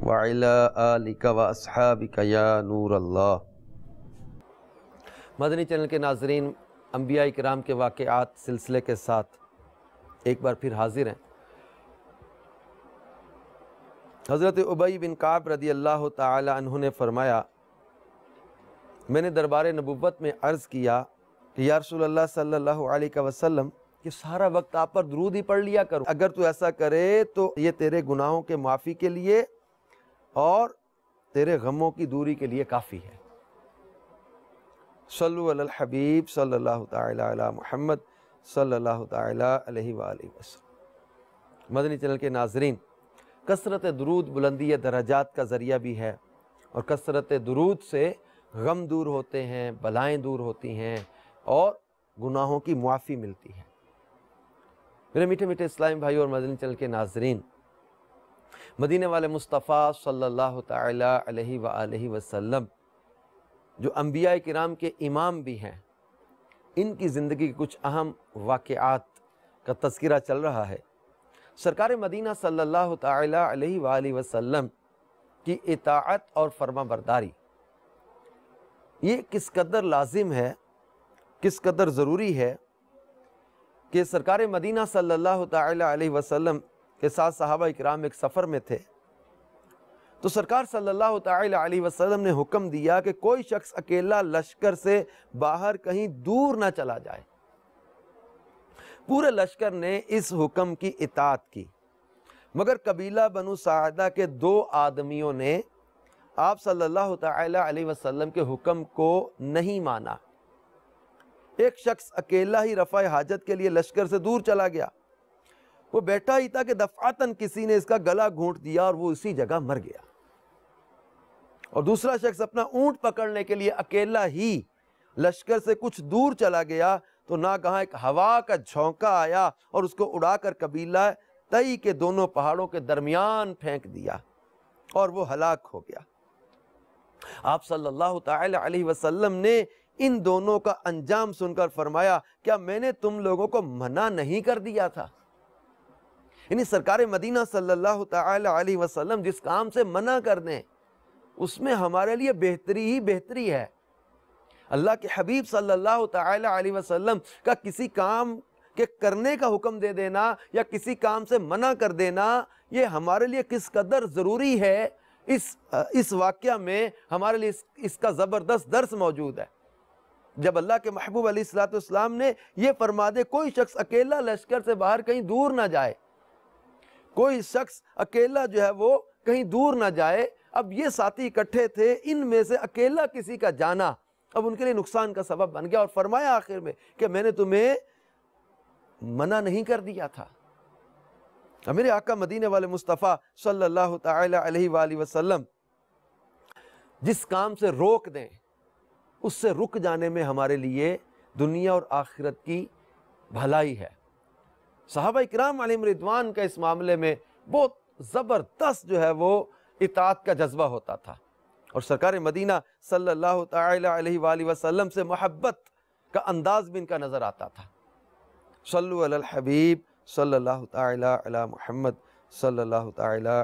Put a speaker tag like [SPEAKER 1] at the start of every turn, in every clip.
[SPEAKER 1] Viola नूर अल्लाह मदनी चैनल के नाजरीन अम्बिया कराम के वाक़ात सिलसिले के साथ एक बार फिर हाजिर हैं हज़रत उबई बिन काब रदी अल्लाह तहों ने फरमाया मैंने दरबार नबूत में अर्ज़ किया कि यारसोल्ला सल्ला वसम कि सारा वक्त आप पर दरूद ही पढ़ लिया करो अगर तू ऐसा करे तो ये तेरे गुनाहों के माफ़ी के लिए और तेरे गमों की दूरी के लिए काफ़ी है सल हबीब सल्ला महमद सल्ला वसल्लम मदनी चैनल के नाजरीन कसरत दरूद बुलंदी दराजात का ज़रिया भी है और कसरत दरूद से गम दूर होते हैं बलाएँ दूर होती हैं और गुनाहों की मुआफ़ी मिलती है मेरे मीठे मीठे इस्लाम भाई और मदनी चैनल के नाजरीन मदीने वाले मुस्तफ़ा सल्लल्लाहु अलैहि अलैहि वसल्लम जो अम्बिया कराम के इमाम भी हैं इनकी ज़िंदगी के कुछ अहम वाक़ात का तस्करा चल रहा है सरकार मदीना सल्लल्लाहु अलैहि अलैहि वसल्लम की इतात और फर्मा बरदारी ये किस कदर लाजिम है किस कदर ज़रूरी है कि सरकार मदीना सल्लल्लाहु अलैहि वसल्लम के साथ साहबा इकराम एक सफ़र में थे तो सरकार सल्लल्लाहु अलैहि वसल्लम ने हुक्म दिया कि कोई शख्स अकेला लश्कर से बाहर कहीं दूर ना चला जाए पूरे लश्कर ने इस हुक्म की इतात की मगर कबीला बनु सादा के दो आदमियों ने आप सल्लल्लाहु अलैहि वसल्लम के हुक्म को नहीं माना एक शख्स अकेला ही रफ़ा हाजत के लिए लश्कर से दूर चला गया वो बैठा ही था कि दफातन किसी ने इसका गला घूट दिया और वो उसी जगह मर गया और दूसरा शख्स अपना ऊंट पकड़ने के लिए अकेला ही लश्कर से कुछ दूर चला गया तो ना कहा एक हवा का झोंका आया और उसको उड़ाकर कबीला तई के दोनों पहाड़ों के दरमियान फेंक दिया और वो हलाक हो गया आप सल्लल्लाहु अलैहि वसल्लम ने इन दोनों का अंजाम सुनकर फरमाया क्या मैंने तुम लोगों को मना नहीं कर दिया था यानी सरकार मदीना सल्लल्लाहु अलैहि वसल्लम जिस काम से मना कर दें उसमें हमारे लिए बेहतरी ही बेहतरी है अल्लाह के हबीब सल्लल्लाहु अलैहि वसल्लम का किसी काम के करने का हुक्म दे देना या किसी काम से मना कर देना ये हमारे लिए किस कदर ज़रूरी है इस इस वाक्य में हमारे लिए इस, इसका ज़बरदस्त दर्स मौजूद है जब अल्लाह के महबूब अलीसलाम ने यह फरमा दे कोई शख्स अकेला लश्कर से बाहर कहीं दूर ना जाए कोई शख्स अकेला जो है वो कहीं दूर ना जाए अब ये साथी इकट्ठे थे इनमें से अकेला किसी का जाना अब उनके लिए नुकसान का सबब बन गया और फरमाया आखिर में कि मैंने तुम्हें मना नहीं कर दिया था अब मेरे आका मदीने वाले मुस्तफ़ा सल्लल्लाहु अलैहि वसल्लम जिस काम से रोक दें उससे रुक जाने में हमारे लिए दुनिया और आखिरत की भलाई है साहब कराम आलिम रिदवान का इस मामले में बहुत ज़बरदस्त जो है वो इतात का जज्बा होता था और सरकार मदीना सल्लल्लाहु अलैहि वसल्लम से मोहब्बत का अंदाज भी इनका नज़र आता था सल्लल्लाहु हबीब सल्ला महमद सल्ला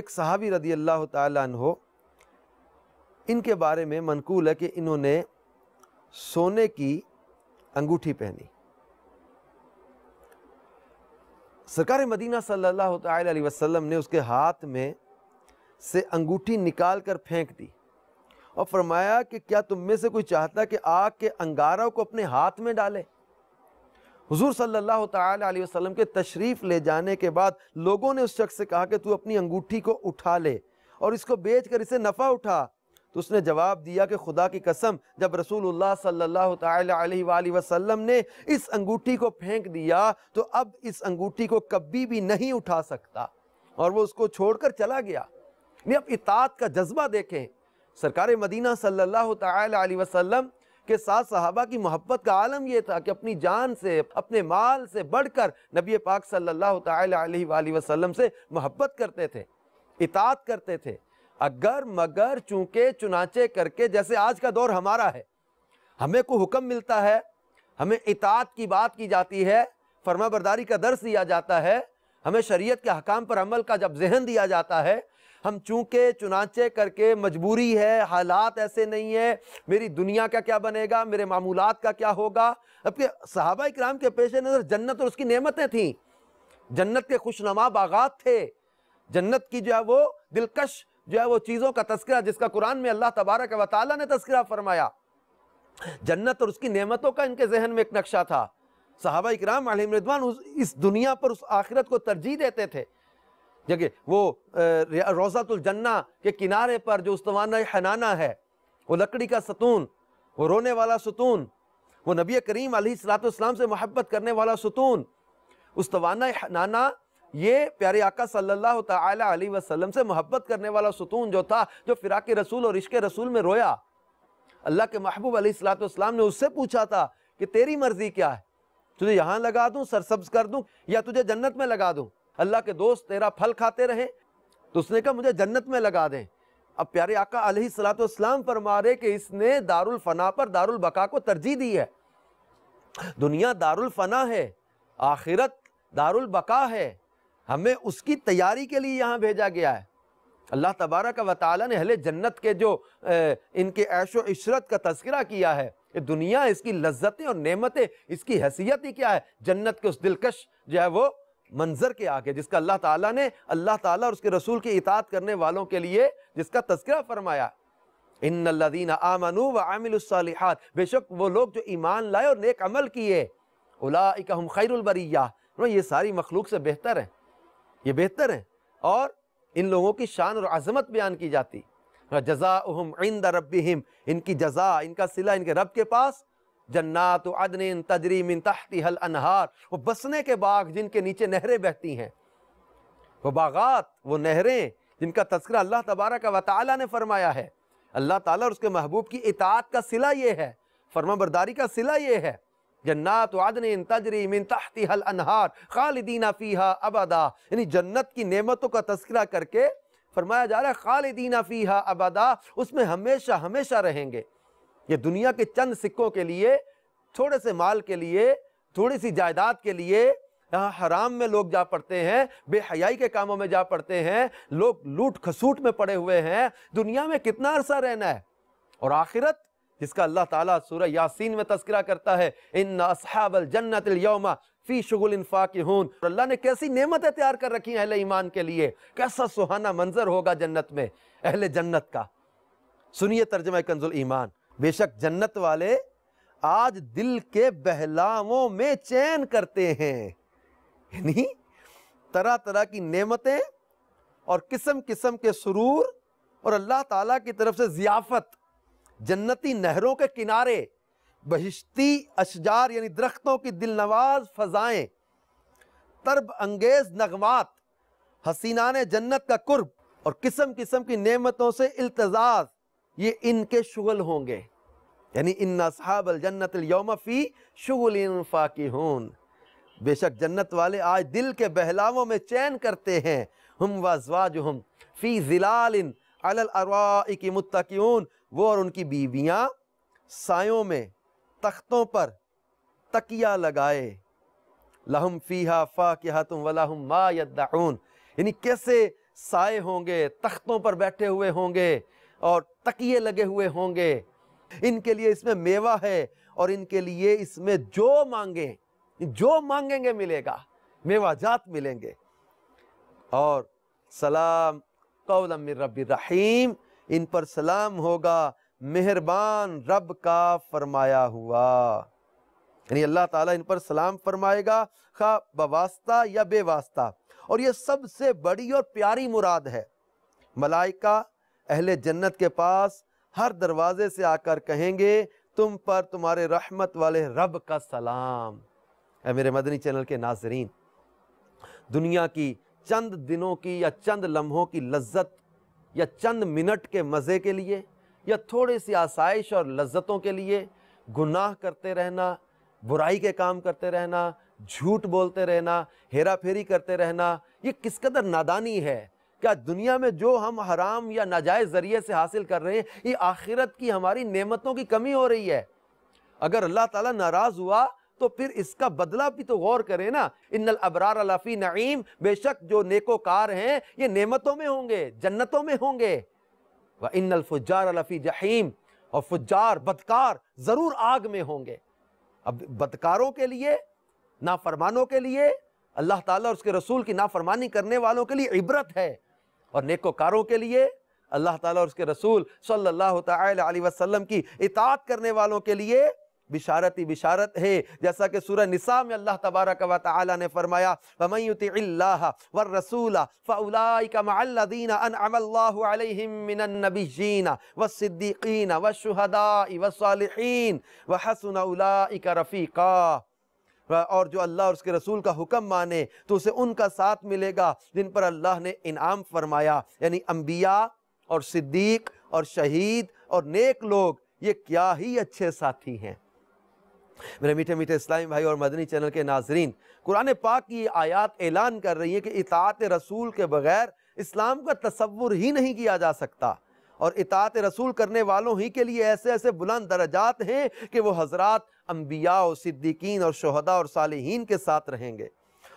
[SPEAKER 1] एक सहाबी रदी अल्लाह तह इनके बारे में मनकूल है कि इन्होंने सोने की अंगूठी पहनी सरकार मदीना सल्लल्लाहु अलैहि वसल्लम ने उसके हाथ में से अंगूठी निकाल कर फेंक दी और फरमाया कि क्या तुम में से कोई चाहता कि आग के अंगारों को अपने हाथ में डाले हुजूर सल्लल्लाहु अलैहि वसल्लम के तशरीफ़ ले जाने के बाद लोगों ने उस शख्स से कहा कि तू अपनी अंगूठी को उठा ले और इसको बेच कर इसे नफ़ा उठा तो उसने जवाब दिया कि खुदा की कसम जब रसूल सल्लाम ने इस अंगूठी को फेंक दिया तो अब इस अंगूठी को कभी भी नहीं उठा सकता और वो उसको छोड़कर चला गया नहीं अब इतात का जज्बा देखें सरकार मदीना सल्लल्लाहु अलैहि वसल्लम के साथ सहाबा की मोहब्बत का आलम यह था कि अपनी जान से अपने माल से बढ़कर नबी पाक सल्लल्लाहु अलैहि वसल्लम से मोहब्बत करते थे इतात करते थे अगर मगर चूंके चुनाचे करके जैसे आज का दौर हमारा है हमें को हुक्म मिलता है हमें इतात की बात की जाती है फर्मा बरदारी का दर्श दिया जाता है हमें शरीयत के हकाम पर अमल का जब जहन दिया जाता है हम चूंके चुनाचे करके मजबूरी है हालात ऐसे नहीं है मेरी दुनिया का क्या बनेगा मेरे मामूलात का क्या होगा जबकि सहाबा इक्राम के पेश नज़र जन्नत और उसकी नेमतें थीं जन्नत के खुशनुमा बागात थे जन्नत की जो है वो दिलकश जो है वो चीज़ों का तस्करा जिसका कुरान में अल्लाह तबारक व ने तस्करा फरमाया जन्नत और उसकी नेमतों का इनके जहन में एक नक्शा था साहबा इकराम आलिमरदवान इस दुनिया पर उस आखिरत को तरजीह देते थे जगह वो रोज़ातुलजन्ना के किनारे पर जो उसवाना हनाना है वो लकड़ी का सतून वो रोने वाला सतून वो नबी करीम सलाम से मोहब्बत करने वाला सतून उस्तवाना हनाना ये प्यारे आका सल्लल्लाहु अलैहि वसल्लम से मोहब्बत करने वाला सुतून जो था जो फिराक रसूल और इश्क रसूल में रोया अल्लाह के महबूब अलीसलाम ने उससे पूछा था कि तेरी मर्जी क्या है तुझे यहाँ लगा दूँ सरसब्ज कर दूँ या तुझे जन्नत में लगा दूँ अल्लाह के दोस्त तेरा फल खाते रहे तो उसने कहा मुझे जन्नत में लगा दें अब प्यारे आका अलैहिस्सलाम पर मारे कि इसने दारुल फना पर दारुल बका को तरजीह दी है दुनिया दारुल फना है आखिरत दारुल बका है हमें उसकी तैयारी के लिए यहाँ भेजा गया है अल्लाह तबारा का वाली ने अहल जन्नत के जो ए, इनके ऐशो इशरत का तस्करा किया है ये दुनिया इसकी लज्जतें और नेमतें इसकी हैसियत ही क्या है जन्नत के उस दिलकश जो है वो मंजर के आगे जिसका अल्लाह ताला ने अल्लाह ताला और उसके रसूल की इतात करने वालों के लिए जिसका तस्करा फरमाया इन लदीन आमनु व आमिलसालिहात बेशक वो लोग जो ईमान लाए और नेक अमल किए उला हम खैरबरिया ये सारी मखलूक से बेहतर है ये बेहतर है और इन लोगों की शान और आज़मत बयान की जाती जजा उहम इंद रबिम इनकी जजा इनका सिला इनके रब के पास जन्नात अदन तजरीम तहती हल अनहार वो बसने के बाग जिनके नीचे नहरें बहती हैं वो बागात वो नहरें जिनका तस्करा अल्लाह तबारक व ताली ने फरमाया है अल्लाह ताली और उसके महबूब की इतात का सिला ये है फर्मा बरदारी का सिला ये है जन्नत आदन तजरी मिन तहती हल अनहार खालदीना फ़ीहा अबदा यानी जन्नत की नेमतों का तस्करा करके फरमाया जा रहा है खालदीना फ़ीहा अबदा उसमें हमेशा हमेशा रहेंगे ये दुनिया के चंद सिक्कों के लिए थोड़े से माल के लिए थोड़ी सी जायदाद के लिए यहाँ हराम में लोग जा पड़ते हैं बेहयाई के कामों में जा पड़ते हैं लोग लूट खसूट में पड़े हुए हैं दुनिया में कितना अरसा रहना है और आखिरत जिसका अल्लाह ताला सूरह यासीन में तस्करा करता है इन असहाबल जन्नत यौमा फी शगुल इनफाकिहून अल्लाह ने कैसी नेमतें तैयार कर रखी हैं अहले ईमान के लिए कैसा सुहाना मंजर होगा जन्नत में अहले जन्नत का सुनिए तर्जमा कंजुल ईमान बेशक जन्नत वाले आज दिल के बहलावों में चैन करते हैं यानी तरह तरह की नेमतें और किस्म किस्म के सुरूर और अल्लाह ताला की तरफ से जियाफत जन्नती नहरों के किनारे बहिश्ती अशजार यानी दरख्तों की दिलनवाज फजाएं तरब अंगेज़ नगमात हसीनान जन्नत का कुर्ब और किस्म किस्म की नेमतों से अल्तजाज ये इनके शुगल होंगे यानी इन्ना साहब जन्नत यौमफ़ी शुगल फ़ाकिहून बेशक जन्नत वाले आज दिल के बहलावों में चैन करते हैं हम वाजवाज हम फ़ी ज़िलाल अलल अरवा की मुतकीन वो और उनकी बीवियाँ सायों में तख्तों पर तकिया लगाए लहम फ़ीहा फ़ा के हाथुम वलाहम मा यदाउन यानी कैसे साए होंगे तख्तों पर बैठे हुए होंगे और तकिए लगे हुए होंगे इनके लिए इसमें मेवा है और इनके लिए इसमें जो मांगे जो मांगेंगे मिलेगा मेवा जात मिलेंगे और सलाम कौलम रबी रहीम इन पर सलाम होगा मेहरबान रब का फरमाया हुआ यानी अल्लाह ताला इन पर सलाम फरमाएगा खा बवास्ता या बेवास्ता और ये सबसे बड़ी और प्यारी मुराद है मलाइका अहले जन्नत के पास हर दरवाजे से आकर कहेंगे तुम पर तुम्हारे रहमत वाले रब का सलाम है मेरे मदनी चैनल के नाजरीन दुनिया की चंद दिनों की या चंद लम्हों की लज्जत या चंद मिनट के मज़े के लिए या थोड़ी सी आसाइश और लज्जतों के लिए गुनाह करते रहना बुराई के काम करते रहना झूठ बोलते रहना हेरा फेरी करते रहना ये किस कदर नादानी है क्या दुनिया में जो हम हराम या नाजायज़ ज़रिए से हासिल कर रहे हैं ये आखिरत की हमारी नेमतों की कमी हो रही है अगर अल्लाह ताला नाराज़ हुआ तो फिर इसका बदला भी तो गौर करें ना इन अबरार अलाफी नईम बेशक जो नेकोकार हैं ये नेमतों में होंगे जन्नतों में होंगे व इन फुजार अलाफी जहीम और फुजार बदकार ज़रूर आग में होंगे अब बदकारों के लिए नाफरमानों के लिए अल्लाह ताला और उसके रसूल की नाफरमानी करने वालों के लिए इबरत है और नेकोकारों के लिए अल्लाह ताला और उसके रसूल सल्लल्लाहु अलैहि वसल्लम की इतात करने वालों के लिए बिशारत ही बिशारत है जैसा कि सूर्य निसा में अल्लाह तबारक व ताली ने फरमाया वमयुतिल्ला व रसूला फ़लादीन व सिद्दीकीन व शहदा व व हसन उलाइका रफ़ीक़ा और जो अल्लाह और उसके रसूल का हुक्म माने तो उसे उनका साथ मिलेगा जिन पर अल्लाह ने इनाम फरमाया यानी अम्बिया और सिद्दीक और शहीद और नेक लोग ये क्या ही अच्छे साथी हैं मेरे मीठे मीठे इस्लामी भाई और मदनी चैनल के नाजरीन कुरान पाक की आयात ऐलान कर रही है कि इतात रसूल के बगैर इस्लाम का तस्वुर ही नहीं किया जा सकता और इतात रसूल करने वालों ही के लिए ऐसे ऐसे बुलंद दर्जात हैं कि वो हजरत अम्बिया सिद्दीकीन और शहदा और सालहीन के साथ रहेंगे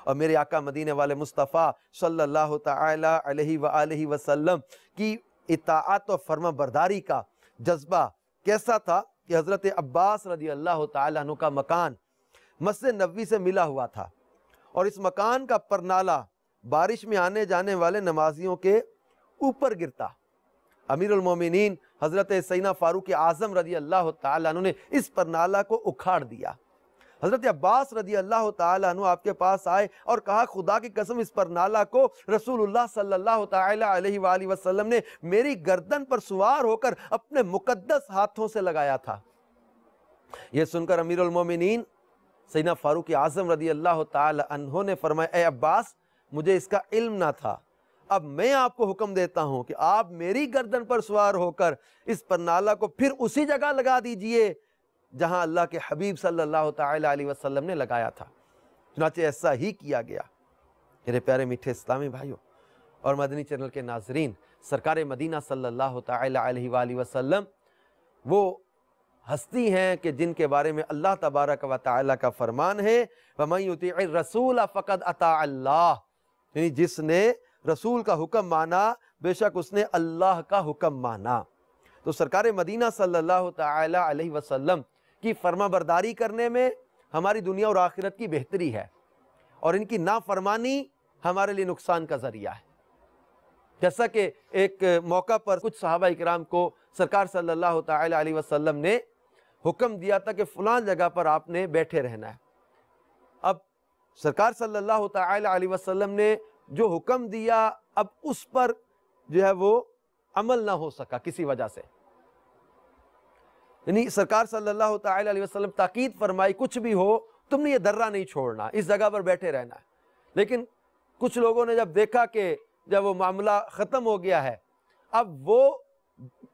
[SPEAKER 1] और मेरे आका मदीने वाले मुस्तफ़ा सल्लल्लाहु अलैहि वसल्लम की इतात और फर्मा बरदारी का जज्बा कैसा था कि हज़रत अब्बास रदी अल्लाह तु का मकान मस्जिद नबी से मिला हुआ था और इस मकान का परनाला बारिश में आने जाने वाले नमाजियों के ऊपर गिरता अमीरमिन हज़रत सैना फ़ारूक आज़म रदी अल्लाह तु ने इस परनाला को उखाड़ दिया हज़रत अब्बास रदी अल्लाह तु आपके पास आए और कहा खुदा की कसम इस पर नाला को रसूलुल्लाह सल्लल्लाहु अलैहि वसल्लम ने मेरी गर्दन पर सुवार होकर अपने मुकद्दस हाथों से लगाया था यह सुनकर अमीरमिन सैना फारूक आज़म रदी अल्लाह तु ने फरमाया अब्बास मुझे इसका इल्म ना था अब मैं आपको हुक्म देता हूं कि आप मेरी गर्दन पर सवार होकर इस पर नाला को फिर उसी जगह लगा दीजिए जहां अल्लाह के हबीब सल्लल्लाहु अलैहि वसल्लम ने लगाया था चुनाचे ऐसा ही किया गया मेरे प्यारे मीठे इस्लामी भाइयों और मदनी चैनल के नाजरीन सरकार मदीना सल्लल्लाहु अलैहि वसल्लम वो हस्ती हैं कि जिनके बारे में अल्लाह तबारक व ताली का फरमान है वमयुति रसूल फ़कत अता यानी जिसने रसूल का हुक्म माना बेशक उसने अल्लाह का हुक्म माना तो सरकार मदीना सल्लल्लाहु अलैहि वसल्लम की फर्माबरदारी करने में हमारी दुनिया और आखिरत की बेहतरी है और इनकी नाफरमानी हमारे लिए नुकसान का ज़रिया है जैसा कि एक मौका पर कुछ सहाबा इकराम को सरकार सल्लल्लाहु अलैहि वसल्लम ने हुक्म दिया था कि फ़लां जगह पर आपने बैठे रहना है अब सरकार सल्लल्लाहु अलैहि वसल्लम ने जो हुक्म दिया अब उस पर जो है वो अमल ना हो सका किसी वजह से यानी सरकार सल्लल्लाहु अलैहि वसल्लम ताकीद फरमाई कुछ भी हो तुमने ये दर्रा नहीं छोड़ना इस जगह पर बैठे रहना है लेकिन कुछ लोगों ने जब देखा कि जब वो मामला ख़त्म हो गया है अब वो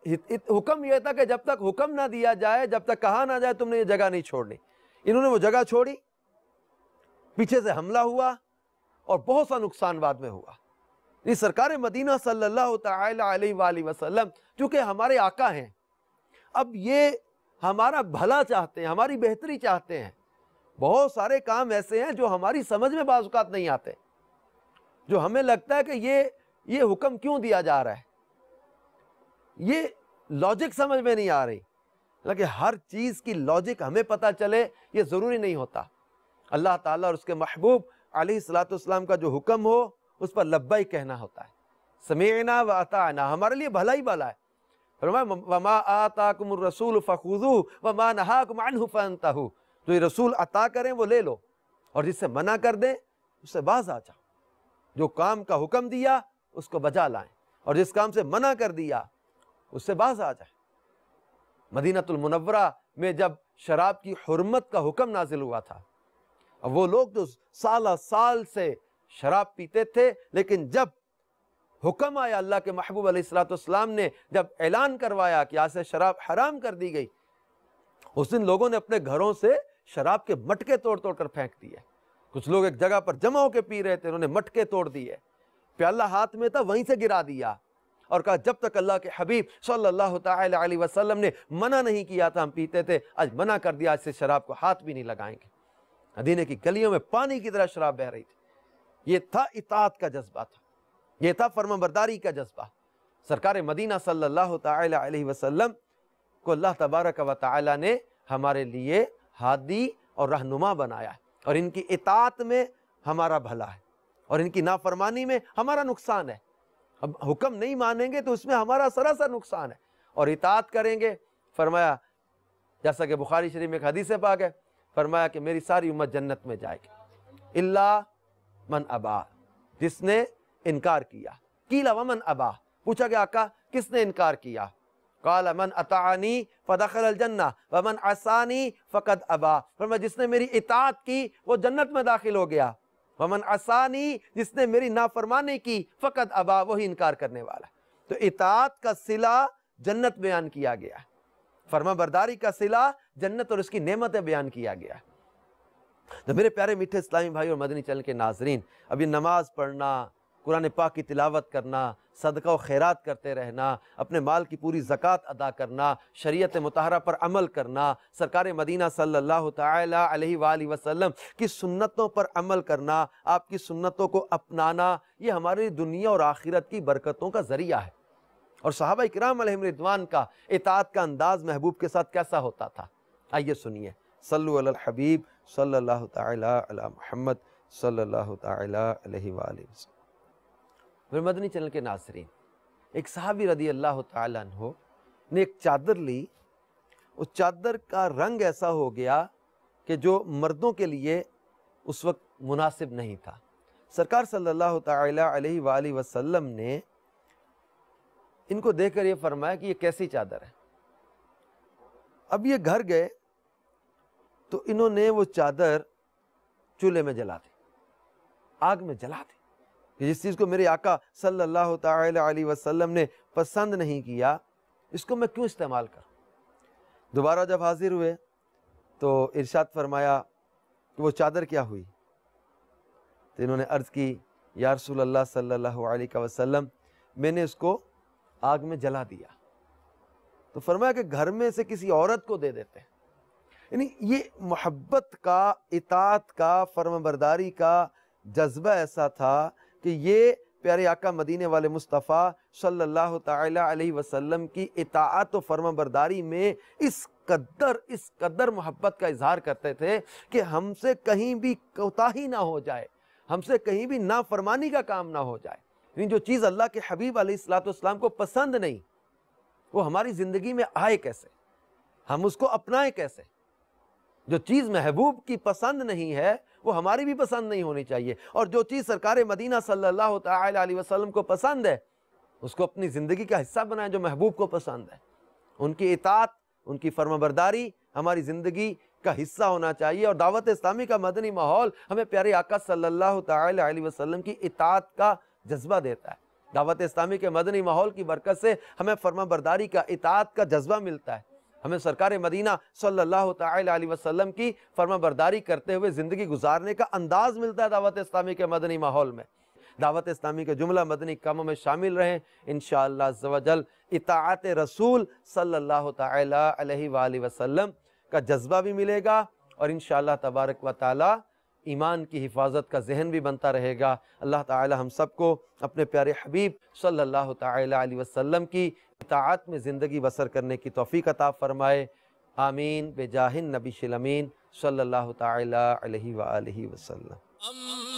[SPEAKER 1] हुक्म यह था कि जब तक हुक्म ना दिया जाए जब तक कहा ना जाए तुमने ये जगह नहीं छोड़नी इन्होंने वो जगह छोड़ी पीछे से हमला हुआ और बहुत सा नुकसान बाद में हुआ ये सरकार मदीना सल्लल्लाहु अलैहि वसल्लम चूँकि हमारे आका हैं अब ये हमारा भला चाहते हैं हमारी बेहतरी चाहते हैं बहुत सारे काम ऐसे हैं जो हमारी समझ में बाजुकात नहीं आते जो हमें लगता है कि ये ये हुक्म क्यों दिया जा रहा है ये लॉजिक समझ में नहीं आ रही लेकिन हर चीज़ की लॉजिक हमें पता चले ये ज़रूरी नहीं होता अल्लाह ताला और उसके महबूब सलाम का जो हुक्म हो उस पर लब्बाई कहना होता है समेना व आना हमारे लिए भला ही भला है तो रसूल अता करें वो ले लो और जिससे मना कर दें उससे बाज आ जाओ जो काम का हुक्म दिया उसको बजा लाए और जिस काम से मना कर दिया उससे बाज आ जाए मदीनतुलमनवरा में जब शराब की हरमत का हुक्म नाजिल हुआ था अब वो लोग जो तो साल साल से शराब पीते थे लेकिन जब हुक्म आया अल्लाह के महबूब अलैहिस्सलाम ने जब ऐलान करवाया कि आज से शराब हराम कर दी गई उस दिन लोगों ने अपने घरों से शराब के मटके तोड़ तोड़ कर फेंक दिए कुछ लोग एक जगह पर जमा होकर पी रहे थे उन्होंने मटके तोड़ दिए प्याला हाथ में था वहीं से गिरा दिया और कहा जब तक अल्लाह के हबीब सल्लल्लाहु अलैहि वसल्लम ने मना नहीं किया था हम पीते थे आज मना कर दिया आज से शराब को हाथ भी नहीं लगाएंगे मदीने की गलियों में पानी की तरह शराब बह रही थी ये था इतात का जज्बा था ये था फर्मबरदारी का जज्बा सरकार मदीना सल्लल्लाहु अलैहि वसल्लम को अल्लाह तबारक व ताली ने हमारे लिए हादी और रहनुमा बनाया है और इनकी इतात में हमारा भला है और इनकी नाफरमानी में हमारा नुकसान है अब हुक्म नहीं मानेंगे तो उसमें हमारा सरासर नुकसान है और इतात करेंगे फरमाया जैसा कि बुखारी शरीफ में एक हदीस पाक है फरमाया कि मेरी सारी उम्मत जन्नत में जाएगी अल्ला मन अबा जिसने इनकार किया कीला वमन अबा पूछा गया आका किसने इनकार किया काला मन अतानी फ़दखल अलजन्ना व आसानी फ़कद अबा फरमा जिसने मेरी इतात की वो जन्नत में दाखिल हो गया व आसानी जिसने मेरी नाफरमानी की फ़कद अबा वही इनकार करने वाला तो इतात का सिला जन्नत बयान किया गया फर्मा बरदारी का सिला जन्नत और उसकी नेमतें बयान किया गया तो मेरे प्यारे मीठे इस्लामी भाई और मदनी चल के नाजरीन अभी नमाज पढ़ना कुरान पाक की तिलावत करना सदका व खैरात करते रहना अपने माल की पूरी ज़क़़त अदा करना शरीयत मतहरा पर अमल करना सरकार मदीना सल्लल्लाहु अलैहि वसल्लम की सुन्नतों पर अमल करना आपकी सुन्नतों को अपनाना ये हमारी दुनिया और आखिरत की बरकतों का ज़रिया है और साहब इक्राम रिदवान का इतात का अंदाज़ महबूब के साथ कैसा होता था आइए सुनिए सल्लु अल हबीब सल्लल्लाहु ताला अला मोहम्मद सल्लल्लाहु ताला अलैहि वसल्लम मदनी चैनल के नासरीन एक सहाबी रदी अल्लाह तहो ने एक चादर ली उस चादर का रंग ऐसा हो गया कि जो मर्दों के लिए उस वक्त मुनासिब नहीं था सरकार सल्लल्लाहु अलैहि वसल्लम ने इनको देखकर ये फरमाया कि ये कैसी चादर है अब ये घर गए तो इन्होंने वो चादर चूल्हे में जला दी आग में जला दी कि जिस चीज़ को मेरे आका सल्लल्लाहु अलैहि वसल्लम ने पसंद नहीं किया इसको मैं क्यों इस्तेमाल करूँ दोबारा जब हाजिर हुए तो इरशाद फरमाया कि वो चादर क्या हुई तो इन्होंने अर्ज़ की यारसोल्ला सल्ला वसलम मैंने उसको आग में जला दिया तो फरमाया कि घर में से किसी औरत को दे देते हैं यानी ये मोहब्बत का इतात का फर्मबरदारी का जज्बा ऐसा था कि ये प्यारे आका मदीने वाले मुस्तफ़ा सल्लल्लाहु अलैहि वसल्लम की इतात व फर्माबरदारी में इस कदर इस कदर मोहब्बत का इजहार करते थे कि हमसे कहीं भी कोताही ना हो जाए हमसे कहीं भी नाफरमानी का काम ना हो जाए यानी जो चीज़ अल्लाह के हबीब अलैहिस्सलाम को पसंद नहीं वो हमारी ज़िंदगी में आए कैसे हम उसको अपनाएं कैसे जो चीज़ महबूब की पसंद नहीं है वो हमारी भी पसंद नहीं होनी चाहिए और जो चीज़ सरकार मदीना सल्लल्लाहु अलैहि वसल्लम को पसंद है उसको अपनी ज़िंदगी का हिस्सा बनाए जो महबूब को पसंद है उनकी इतात उनकी फर्माबरदारी हमारी ज़िंदगी का हिस्सा होना चाहिए और दावत इस्लामी का मदनी माहौल हमें प्यारे आका सल्लल्लाहु अलैहि वसल्लम की इतात का जज्बा देता है दावत इस्लामी के मदनी माहौल की बरकत से हमें फर्मा बरदारी का इतात का जज्बा मिलता है हमें सरकार मदीना सल्लल्लाहु सल्ला वसल्लम की फर्मा बरदारी करते हुए ज़िंदगी गुजारने का अंदाज़ मिलता है दावत इस्लामी के मदनी माहौल में दावत इस्लामी के जुमला मदनी कामों में शामिल रहें इन शजल इतात रसूल सल्ला वसलम का जज्बा भी मिलेगा और इन तबारक व ताली ईमान की हिफाजत का जहन भी बनता रहेगा अल्लाह ताला हम सबको अपने प्यारे हबीब सल्लल्लाहु सल्ला वसल्लम की इताअत में ज़िंदगी बसर करने की तोफ़ी कता फ़रमाए आमीन बेजाहिन नबी शिलमीन सल्ला तसल्म